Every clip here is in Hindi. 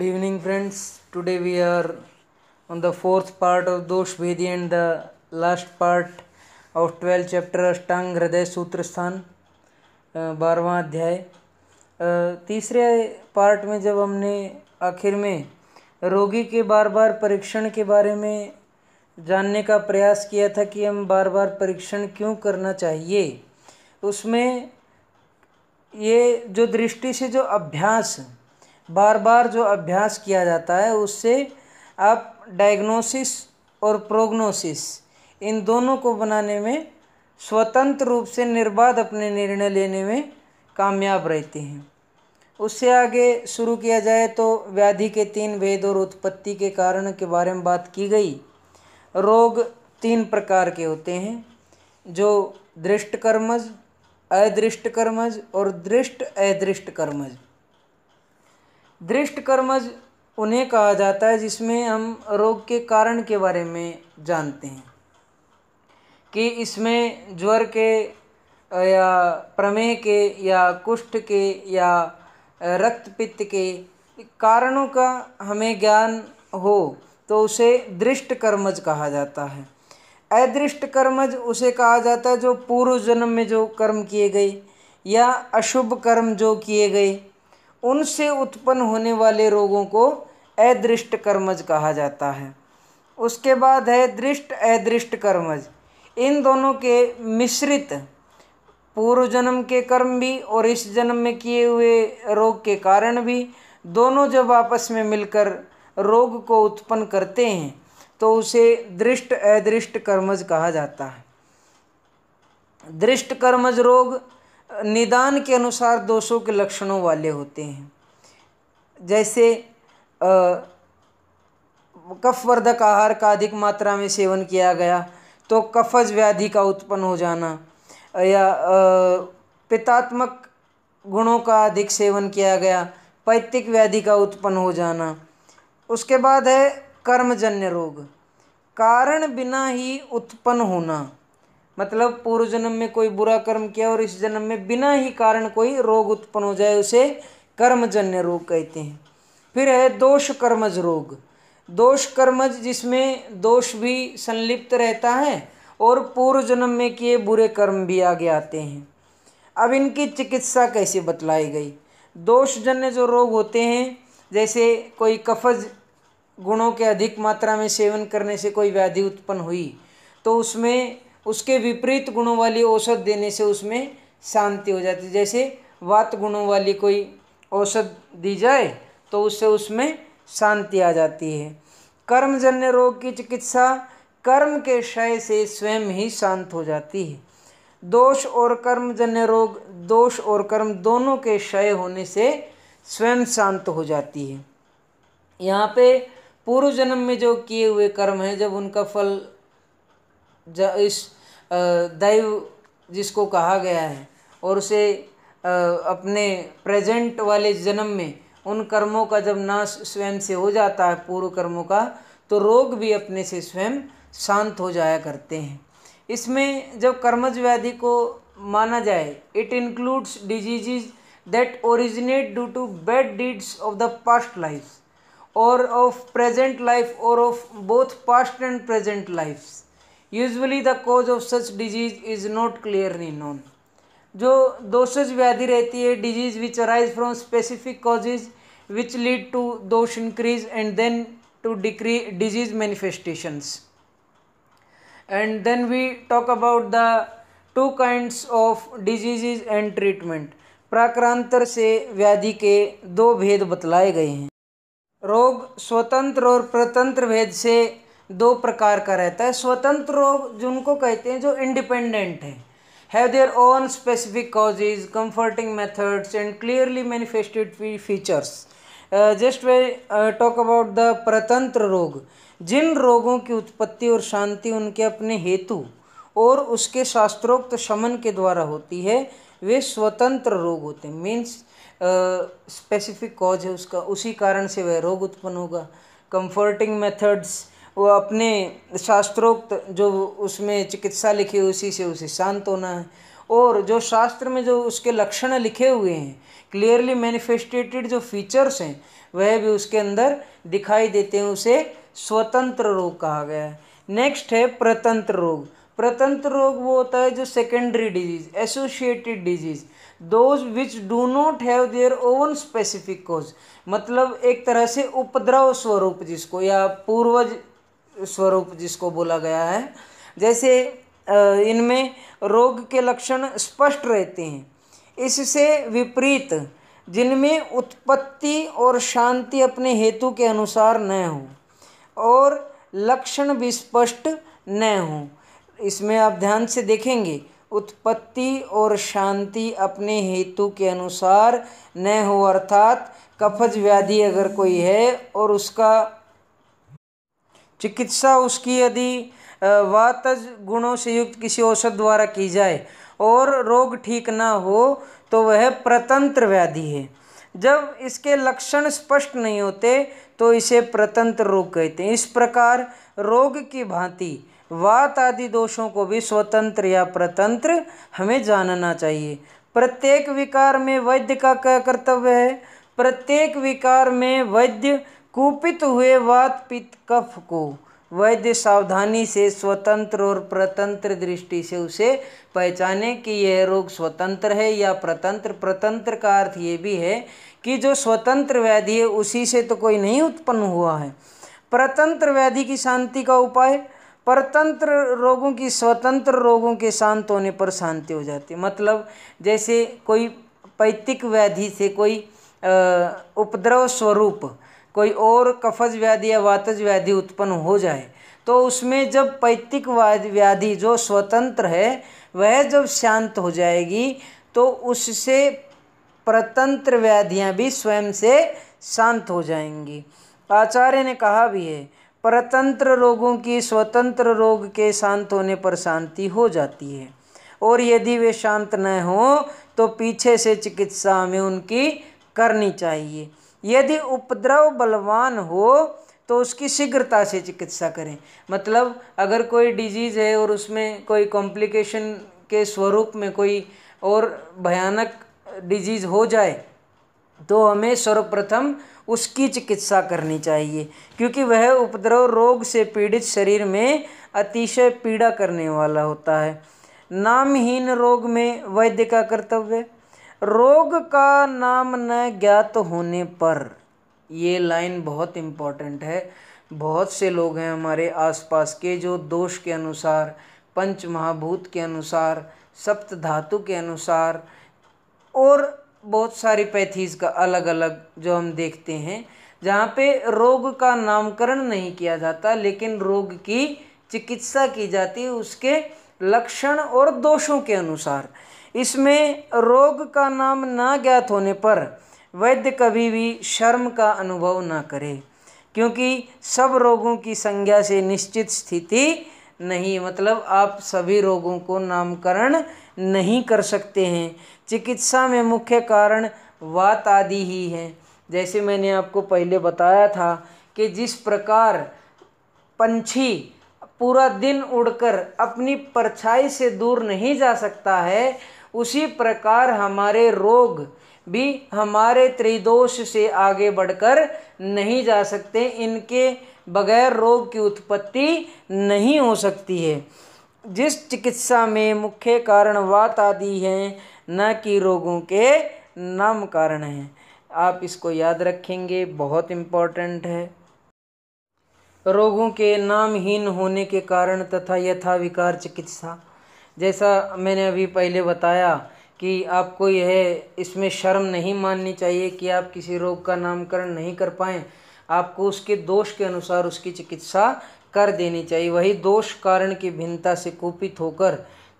good evening friends today we are on the fourth part of dosha vedi and the last part of twelfth chapter Ashtanga Hridaya सूत्र स्थान बारवा अध्याय uh, तीसरे पार्ट में जब हमने आखिर में रोगी के बार बार परीक्षण के बारे में जानने का प्रयास किया था कि हम बार बार परीक्षण क्यों करना चाहिए उसमें ये जो दृष्टि से जो अभ्यास बार बार जो अभ्यास किया जाता है उससे आप डायग्नोसिस और प्रोग्नोसिस इन दोनों को बनाने में स्वतंत्र रूप से निर्बाध अपने निर्णय लेने में कामयाब रहते हैं उससे आगे शुरू किया जाए तो व्याधि के तीन भेद और उत्पत्ति के कारण के बारे में बात की गई रोग तीन प्रकार के होते हैं जो दृष्ट कर्मज अदृष्ट कर्मज और दृष्ट अदृष्ट कर्मज दृष्ट कर्मज उन्हें कहा जाता है जिसमें हम रोग के कारण के बारे में जानते हैं कि इसमें ज्वर के या प्रमेह के या कुष्ठ के या रक्त पित्त के कारणों का हमें ज्ञान हो तो उसे दृष्ट कर्मज कहा जाता है अदृष्ट कर्मज उसे कहा जाता है जो पूर्व जन्म में जो कर्म किए गए या अशुभ कर्म जो किए गए उनसे उत्पन्न होने वाले रोगों को अदृष्ट कर्मज कहा जाता है उसके बाद है दृष्ट अदृष्ट कर्मज इन दोनों के मिश्रित पूर्व जन्म के कर्म भी और इस जन्म में किए हुए रोग के कारण भी दोनों जब आपस में मिलकर रोग को उत्पन्न करते हैं तो उसे दृष्ट अदृष्ट कर्मज कहा जाता है दृष्ट कर्मज रोग निदान के अनुसार दोषों के लक्षणों वाले होते हैं जैसे कफवर्धक आहार का अधिक मात्रा में सेवन किया गया तो कफज व्याधि का उत्पन्न हो जाना या पितात्मक गुणों का अधिक सेवन किया गया पैतृक व्याधि का उत्पन्न हो जाना उसके बाद है कर्मजन्य रोग कारण बिना ही उत्पन्न होना मतलब पूर्व जन्म में कोई बुरा कर्म किया और इस जन्म में बिना ही कारण कोई रोग उत्पन्न हो जाए उसे कर्मजन्य रोग कहते हैं फिर है दोष कर्मज रोग दोष कर्मज जिसमें दोष भी संलिप्त रहता है और पूर्व जन्म में किए बुरे कर्म भी आगे आते हैं अब इनकी चिकित्सा कैसे बतलाई गई दोषजन्य जो रोग होते हैं जैसे कोई कफज गुणों के अधिक मात्रा में सेवन करने से कोई व्याधि उत्पन्न हुई तो उसमें उसके विपरीत गुणों वाली औषध देने से उसमें शांति हो जाती है जैसे वात गुणों वाली कोई औषध दी जाए तो उससे उसमें शांति आ जाती है कर्मजन्य रोग की चिकित्सा कर्म के क्षय से स्वयं ही शांत हो जाती है दोष और कर्मजन्य रोग दोष और कर्म दोनों के क्षय होने से स्वयं शांत हो जाती है यहाँ पे पूर्व जन्म में जो किए हुए कर्म हैं जब उनका फल इस दैव जिसको कहा गया है और उसे अपने प्रेजेंट वाले जन्म में उन कर्मों का जब नाश स्वयं से हो जाता है पूर्व कर्मों का तो रोग भी अपने से स्वयं शांत हो जाया करते हैं इसमें जब कर्मज व्याधि को माना जाए it includes diseases that originate due to bad deeds of the past life और ऑफ प्रेजेंट लाइफ और of both past and present lifes usually the cause of such disease is not clearly known जो दोषज व्याधि रहती है disease which arise from specific causes which lead to dosha increase and then to decree disease manifestations and then we talk about the two kinds of diseases and treatment प्राक्रांतर से व्याधि के दो भेद बतलाए गए हैं रोग स्वतंत्र और प्रतंत्र भेद से दो प्रकार का रहता है स्वतंत्र रोग जिनको कहते हैं जो इंडिपेंडेंट है have their own specific causes comforting methods and clearly manifested features just we talk about the परतंत्र रोग जिन रोगों की उत्पत्ति और शांति उनके अपने हेतु और उसके शास्त्रोक्त शमन के द्वारा होती है वे स्वतंत्र रोग होते हैं मीन्स स्पेसिफिक कॉज है उसका उसी कारण से वह रोग उत्पन्न होगा कंफर्टिंग मेथड्स वो अपने शास्त्रोक्त जो उसमें चिकित्सा लिखी हुई उसी से उसे शांत होना है और जो शास्त्र में जो उसके लक्षण लिखे हुए हैं क्लियरली मैनिफेस्टेटेड जो फीचर्स हैं वह भी उसके अंदर दिखाई देते हैं उसे स्वतंत्र रोग कहा गया है नेक्स्ट है प्रतंत्र रोग प्रतंत्र रोग वो होता है जो secondary disease associated disease those which do not have their own specific cause मतलब एक तरह से उपद्रव स्वरूप जिसको या पूर्वज स्वरूप जिसको बोला गया है जैसे इनमें रोग के लक्षण स्पष्ट रहते हैं इससे विपरीत जिनमें उत्पत्ति और शांति अपने हेतु के अनुसार न हो और लक्षण भी स्पष्ट न हो इसमें आप ध्यान से देखेंगे उत्पत्ति और शांति अपने हेतु के अनुसार न हो अर्थात कफज व्याधि अगर कोई है और उसका चिकित्सा उसकी यदि वातज गुणों से युक्त किसी औषध द्वारा की जाए और रोग ठीक ना हो तो वह प्रतंत्र व्याधि है जब इसके लक्षण स्पष्ट नहीं होते तो इसे प्रतंत्र रोग कहते हैं इस प्रकार रोग की भांति वात आदि दोषों को भी स्वतंत्र या प्रतंत्र हमें जानना चाहिए प्रत्येक विकार में वैद्य का क्या कर्तव्य है प्रत्येक विकार में वैद्य कुपित हुए वात पित्त कफ को वैद्य सावधानी से स्वतंत्र और प्रतंत्र दृष्टि से उसे पहचाने कि यह रोग स्वतंत्र है या प्रतंत्र प्रतंत्र का अर्थ ये भी है कि जो स्वतंत्र व्याधि है उसी से तो कोई नहीं उत्पन्न हुआ है प्रतंत्र व्याधि की शांति का उपाय परतंत्र रोगों की स्वतंत्र रोगों के शांत होने पर शांति हो जाती है मतलब जैसे कोई पैतिक व्याधि से कोई उपद्रव स्वरूप कोई और कफज व्याधि या वातज व्याधि उत्पन्न हो जाए तो उसमें जब पैतृक व्याधि जो स्वतंत्र है वह जब शांत हो जाएगी तो उससे प्रतंत्र व्याधियां भी स्वयं से शांत हो जाएंगी आचार्य ने कहा भी है परतंत्र रोगों की स्वतंत्र रोग के शांत होने पर शांति हो जाती है और यदि वे शांत न हों तो पीछे से चिकित्सा हमें उनकी करनी चाहिए यदि उपद्रव बलवान हो तो उसकी शीघ्रता से चिकित्सा करें मतलब अगर कोई डिजीज़ है और उसमें कोई कॉम्प्लिकेशन के स्वरूप में कोई और भयानक डिजीज़ हो जाए तो हमें सर्वप्रथम उसकी चिकित्सा करनी चाहिए क्योंकि वह उपद्रव रोग से पीड़ित शरीर में अतिशय पीड़ा करने वाला होता है नामहीन रोग में वैद्य का कर्तव्य रोग का नाम न ज्ञात होने पर ये लाइन बहुत इम्पॉर्टेंट है बहुत से लोग हैं हमारे आसपास के जो दोष के अनुसार पंच महाभूत के अनुसार सप्त धातु के अनुसार और बहुत सारी पैथीज़ का अलग अलग जो हम देखते हैं जहाँ पे रोग का नामकरण नहीं किया जाता लेकिन रोग की चिकित्सा की जाती है उसके लक्षण और दोषों के अनुसार इसमें रोग का नाम ना ज्ञात होने पर वैद्य कभी भी शर्म का अनुभव ना करे क्योंकि सब रोगों की संज्ञा से निश्चित स्थिति नहीं मतलब आप सभी रोगों को नामकरण नहीं कर सकते हैं चिकित्सा में मुख्य कारण वात आदि ही है जैसे मैंने आपको पहले बताया था कि जिस प्रकार पंछी पूरा दिन उड़कर अपनी परछाई से दूर नहीं जा सकता है उसी प्रकार हमारे रोग भी हमारे त्रिदोष से आगे बढ़कर नहीं जा सकते इनके बगैर रोग की उत्पत्ति नहीं हो सकती है जिस चिकित्सा में मुख्य कारण वात आदि हैं न कि रोगों के नाम कारण हैं आप इसको याद रखेंगे बहुत इम्पॉर्टेंट है रोगों के नामहीन होने के कारण तथा यथा विकार चिकित्सा जैसा मैंने अभी पहले बताया कि आपको यह इसमें शर्म नहीं माननी चाहिए कि आप किसी रोग का नामकरण नहीं कर पाएँ आपको उसके दोष के अनुसार उसकी चिकित्सा कर देनी चाहिए वही दोष कारण की भिन्नता से कुपित होकर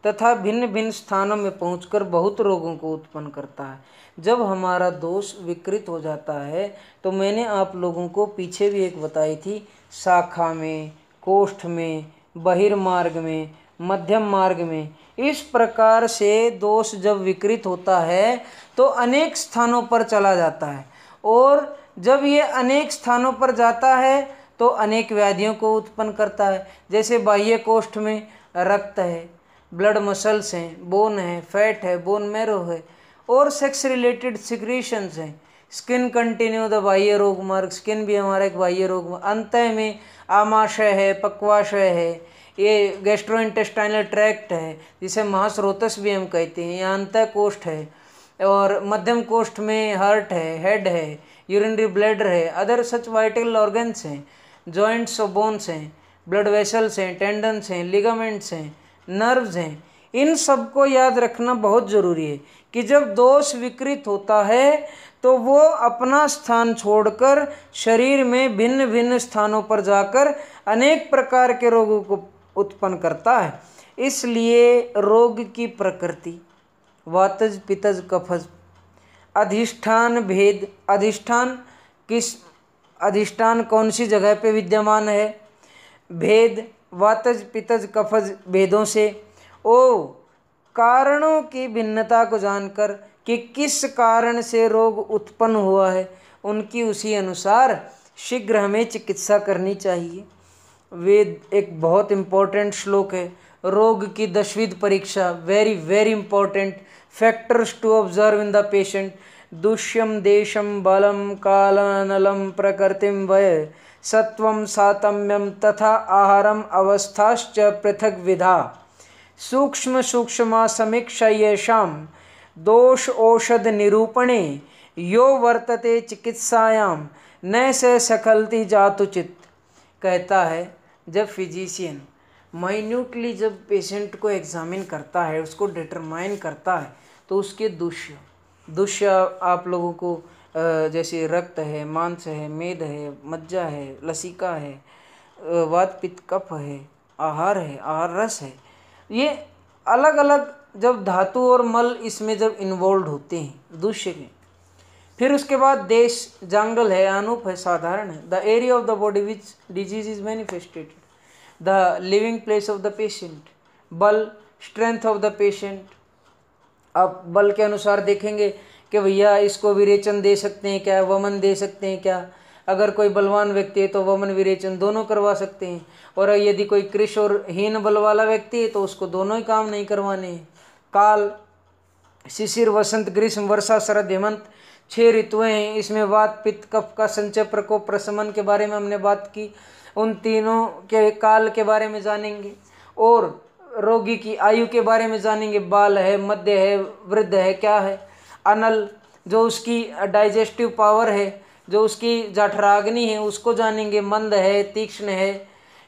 तथा भिन्न भिन्न स्थानों में पहुंचकर बहुत रोगों को उत्पन्न करता है जब हमारा दोष विकृत हो जाता है तो मैंने आप लोगों को पीछे भी एक बताई थी शाखा में कोष्ठ में बहिर्मार्ग में मध्यम मार्ग में इस प्रकार से दोष जब विकृत होता है तो अनेक स्थानों पर चला जाता है और जब ये अनेक स्थानों पर जाता है तो अनेक व्याधियों को उत्पन्न करता है जैसे बाह्य कोष्ठ में रक्त है ब्लड मसल्स हैं बोन है फैट है बोन मैरो है और सेक्स रिलेटेड सिक्रीशंस हैं स्किन कंटिन्यू द बाह्य रोग मार्ग स्किन भी हमारा एक बाह्य रोग अंत में आमाशय है पक्वाशय है ये इंटेस्टाइनल ट्रैक्ट है जिसे महास्रोतस भी हम कहते हैं या अंत कोष्ठ है और मध्यम कोष्ठ में हार्ट है हेड है यूरिनरी ब्लडर है अदर सच वाइटल ऑर्गन्स हैं जॉइंट्स और बोन्स हैं ब्लड वेसल्स हैं टेंडन्स हैं लिगामेंट्स हैं नर्व्स हैं इन सब को याद रखना बहुत ज़रूरी है कि जब दोष विकृत होता है तो वो अपना स्थान छोड़कर शरीर में भिन्न भिन्न स्थानों पर जाकर अनेक प्रकार के रोगों को उत्पन्न करता है इसलिए रोग की प्रकृति वातज पितज कफज अधिष्ठान भेद अधिष्ठान किस अधिष्ठान कौन सी जगह पे विद्यमान है भेद वातज पितज कफज भेदों से ओ कारणों की भिन्नता को जानकर कि किस कारण से रोग उत्पन्न हुआ है उनकी उसी अनुसार शीघ्र हमें चिकित्सा करनी चाहिए वेद एक बहुत इम्पोर्टेंट श्लोक है रोग की दशविध परीक्षा very very important factors to observe in the patient दुष्यम देशम बलम कालनलम प्रकृतिम वय सत्वम सातम्यम तथा आहारम अवस्थाश्च पृथक विधा सूक्ष्म सूक्ष्म समीक्षा येषा दोष औषध निरूपणे यो वर्तते चिकित्सायाम न से सकलती जातुचित कहता है जब फिजिशियन माइन्यूटली जब पेशेंट को एग्ज़ामिन करता है उसको डिटरमाइन करता है तो उसके दुष्य दुष्य आप लोगों को जैसे रक्त है मांस है मेद है मज्जा है लसिका है वात पित्त कफ है आहार है आहार रस है ये अलग अलग जब धातु और मल इसमें जब इन्वॉल्व होते हैं दुष्य के फिर उसके बाद देश जंगल है अनूप है साधारण है the area of the body which disease is manifested the living place of the patient बल स्ट्रेंथ ऑफ द पेशेंट आप बल के अनुसार देखेंगे कि भैया इसको विरेचन दे सकते हैं क्या वमन दे सकते हैं क्या अगर कोई बलवान व्यक्ति है तो वमन विरेचन दोनों करवा सकते हैं और यदि कोई कृष और हीन बल वाला व्यक्ति है तो उसको दोनों ही काम नहीं करवाने हैं काल शिशिर वसंत ग्रीष्म वर्षा शरद हेमंत छः ऋतुएँ हैं इसमें वात पित्त कफ का संचय प्रकोप प्रशमन के बारे में हमने बात की उन तीनों के काल के बारे में जानेंगे और रोगी की आयु के बारे में जानेंगे बाल है मध्य है वृद्ध है क्या है अनल जो उसकी डाइजेस्टिव पावर है जो उसकी जठराग्नि है उसको जानेंगे मंद है तीक्ष्ण है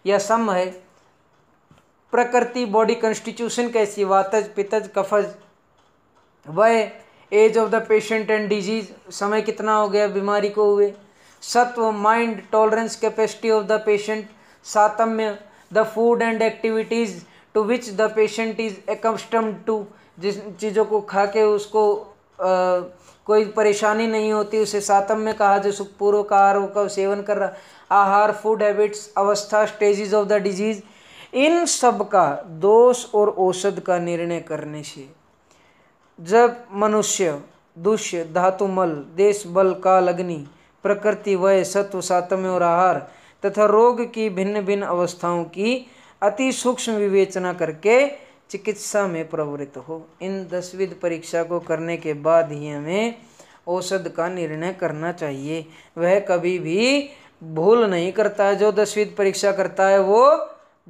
या सम है प्रकृति बॉडी कंस्टिट्यूशन कैसी वातज पितज कफज वह age of the patient and disease समय कितना हो गया बीमारी को हुए सत्व mind tolerance capacity of the patient सातम्य the food and activities to which the patient is accustomed to जिस चीज़ों को खा के उसको आ, कोई परेशानी नहीं होती उसे सातम में कहा जो सुखपूर्वक आहारों का सेवन कर रहा आहार फूड हैबिट्स अवस्था स्टेजेस ऑफ द डिजीज़ इन सब का दोष और औषध का निर्णय करने से जब मनुष्य दुष्य धातुमल देश बल का लग्नि प्रकृति वय सत्व सातम्य और आहार तथा रोग की भिन्न भिन्न अवस्थाओं की अति सूक्ष्म विवेचना करके चिकित्सा में प्रवृत्त हो इन दसविध परीक्षा को करने के बाद ही हमें औषध का निर्णय करना चाहिए वह कभी भी भूल नहीं करता है जो दसविध परीक्षा करता है वो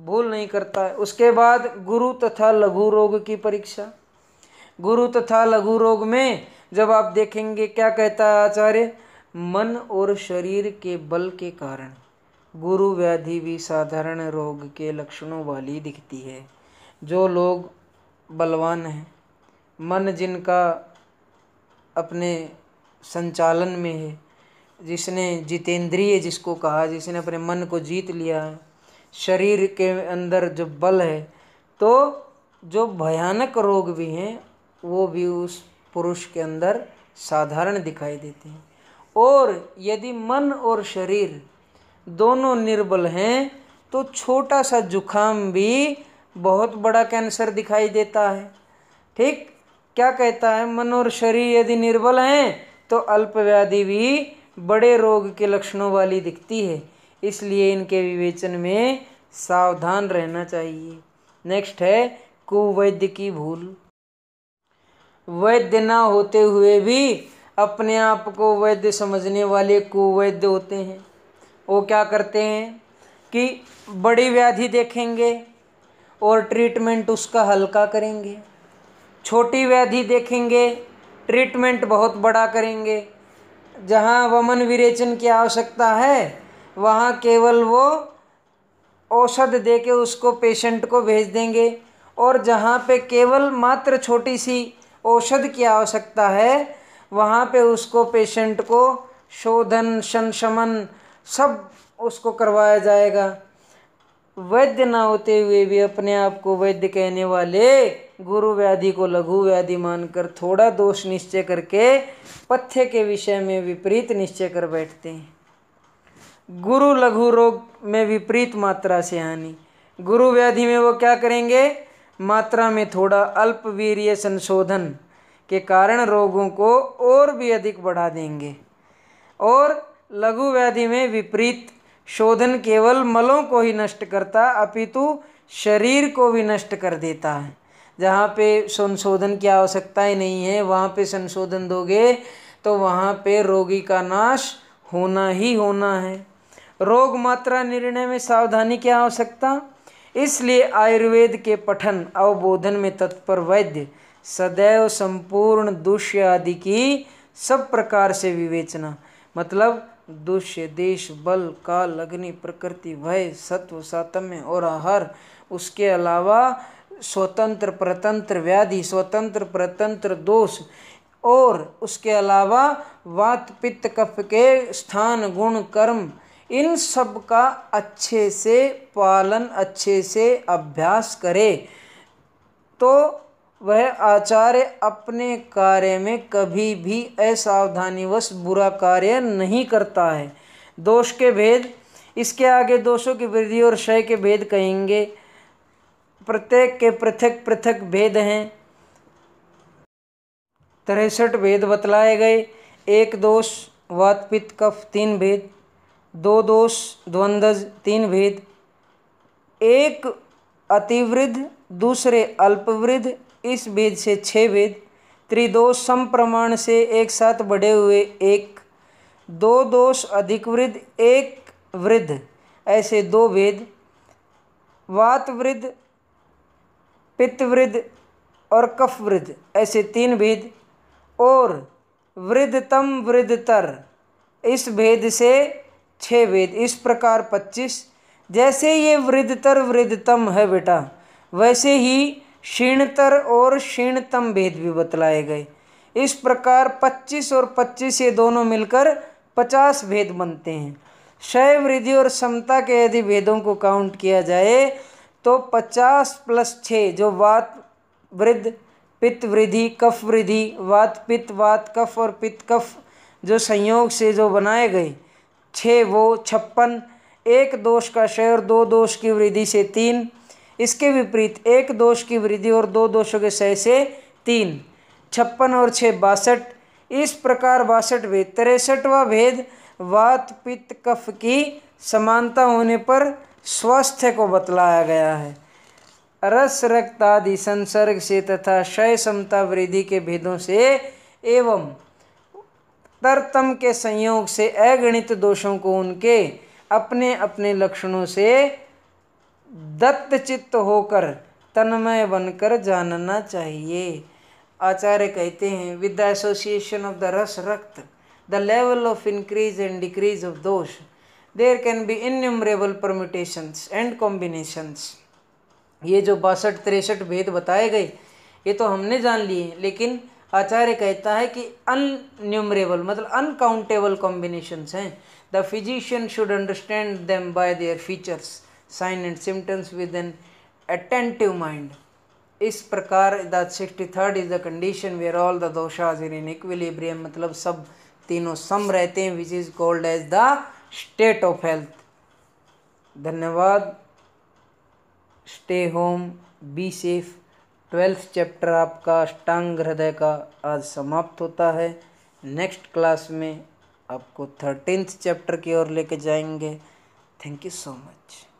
भूल नहीं करता है उसके बाद गुरु तथा लघु रोग की परीक्षा गुरु तथा लघु रोग में जब आप देखेंगे क्या कहता है आचार्य मन और शरीर के बल के कारण गुरु व्याधि भी साधारण रोग के लक्षणों वाली दिखती है जो लोग बलवान हैं मन जिनका अपने संचालन में है जिसने जितेंद्रिय जिसको कहा जिसने अपने मन को जीत लिया है शरीर के अंदर जो बल है तो जो भयानक रोग भी हैं वो भी उस पुरुष के अंदर साधारण दिखाई देते हैं और यदि मन और शरीर दोनों निर्बल हैं तो छोटा सा जुखाम भी बहुत बड़ा कैंसर दिखाई देता है ठीक क्या कहता है मन और शरीर यदि निर्बल हैं तो अल्पव्याधि भी बड़े रोग के लक्षणों वाली दिखती है इसलिए इनके विवेचन में सावधान रहना चाहिए नेक्स्ट है कुवैद्य की भूल वैद्य ना होते हुए भी अपने आप को वैद्य समझने वाले कुवैद्य होते हैं वो क्या करते हैं कि बड़ी व्याधि देखेंगे और ट्रीटमेंट उसका हल्का करेंगे छोटी व्याधि देखेंगे ट्रीटमेंट बहुत बड़ा करेंगे जहाँ वमन विरेचन की आवश्यकता है वहाँ केवल वो औषध दे के उसको पेशेंट को भेज देंगे और जहाँ पे केवल मात्र छोटी सी औषध की आवश्यकता है वहाँ पे उसको पेशेंट को शोधन संशमन सब उसको करवाया जाएगा वैद्य ना होते हुए भी अपने आप को वैद्य कहने वाले गुरु व्याधि को लघु व्याधि मानकर थोड़ा दोष निश्चय करके पथ्य के विषय में विपरीत निश्चय कर बैठते हैं गुरु लघु रोग में विपरीत मात्रा से हानि गुरु व्याधि में वो क्या करेंगे मात्रा में थोड़ा वीर्य संशोधन के कारण रोगों को और भी अधिक बढ़ा देंगे और लघु व्याधि में विपरीत शोधन केवल मलों को ही नष्ट करता अपितु शरीर को भी नष्ट कर देता है जहाँ पे संशोधन की आवश्यकता ही नहीं है वहाँ पे संशोधन दोगे तो वहाँ पे रोगी का नाश होना ही होना है रोग मात्रा निर्णय में सावधानी की आवश्यकता इसलिए आयुर्वेद के पठन अवबोधन में तत्पर वैद्य सदैव संपूर्ण दुष्य आदि की सब प्रकार से विवेचना मतलब दुष्य देश बल काल अग्नि प्रकृति भय सत्व सातम्य और आहार उसके अलावा स्वतंत्र प्रतंत्र व्याधि स्वतंत्र प्रतंत्र दोष और उसके अलावा वात पित्त कफ के स्थान गुण कर्म इन सब का अच्छे से पालन अच्छे से अभ्यास करे तो वह आचार्य अपने कार्य में कभी भी असावधानीवश बुरा कार्य नहीं करता है दोष के भेद इसके आगे दोषों की वृद्धि और क्षय के भेद कहेंगे प्रत्येक के पृथक पृथक भेद हैं तिरसठ भेद बतलाए गए एक दोष वातपित कफ तीन भेद दो दोष द्वंद्वज तीन भेद एक अतिवृद्ध दूसरे अल्पवृद्ध इस वेद से छः वेद त्रिदोष सम्रमाण से एक साथ बढ़े हुए एक दो दोष अधिक वृद्ध एक वृद्ध ऐसे दो वेद वात वृद्ध वृद्ध और कफ वृद्ध ऐसे तीन वेद और वृद्धतम वृद्धतर इस भेद से छः वेद इस प्रकार पच्चीस जैसे ये वृद्धतर वृद्धतम है बेटा वैसे ही क्षीणतर और क्षीणतम भेद भी बतलाए गए इस प्रकार 25 और 25 ये दोनों मिलकर 50 भेद बनते हैं क्षय वृद्धि और समता के यदि भेदों को काउंट किया जाए तो 50 प्लस छः जो वात वृद्ध पित्त वृद्धि कफ वृद्धि वात पित्त वात कफ और पित्त कफ जो संयोग से जो बनाए गए छः वो छप्पन एक दोष का क्षय और दो दोष की वृद्धि से तीन इसके विपरीत एक दोष की वृद्धि और दो दोषों के सह से तीन छप्पन और छः बासठ इस प्रकार बासठ भेद तिरसठवा भेद वात पित्त कफ की समानता होने पर स्वास्थ्य को बतलाया गया है रस रक्त आदि संसर्ग से तथा क्षय समता वृद्धि के भेदों से एवं तरतम के संयोग से अगणित दोषों को उनके अपने अपने लक्षणों से दत्तचित्त होकर तन्मय बनकर जानना चाहिए आचार्य कहते हैं with the association of the rasa rakta the level of increase and decrease of dosha there can be innumerable permutations and combinations ये जो बासठ तिरसठ भेद बताए गए ये तो हमने जान लिए लेकिन आचार्य कहता है कि अनन्यूमरेबल मतलब अनकाउंटेबल कॉम्बिनेशंस हैं the physician should understand them by their features sign and symptoms with an attentive mind इस प्रकार the sixty third is the condition where all the doshas in equilibrium मतलब सब तीनों सम रहते हैं which is called as the state of health धन्यवाद stay home be safe twelfth chapter आपका अष्टांग हृदय का आज समाप्त होता है नेक्स्ट क्लास में आपको थर्टीनथ चैप्टर की ओर लेके जाएंगे थैंक यू सो मच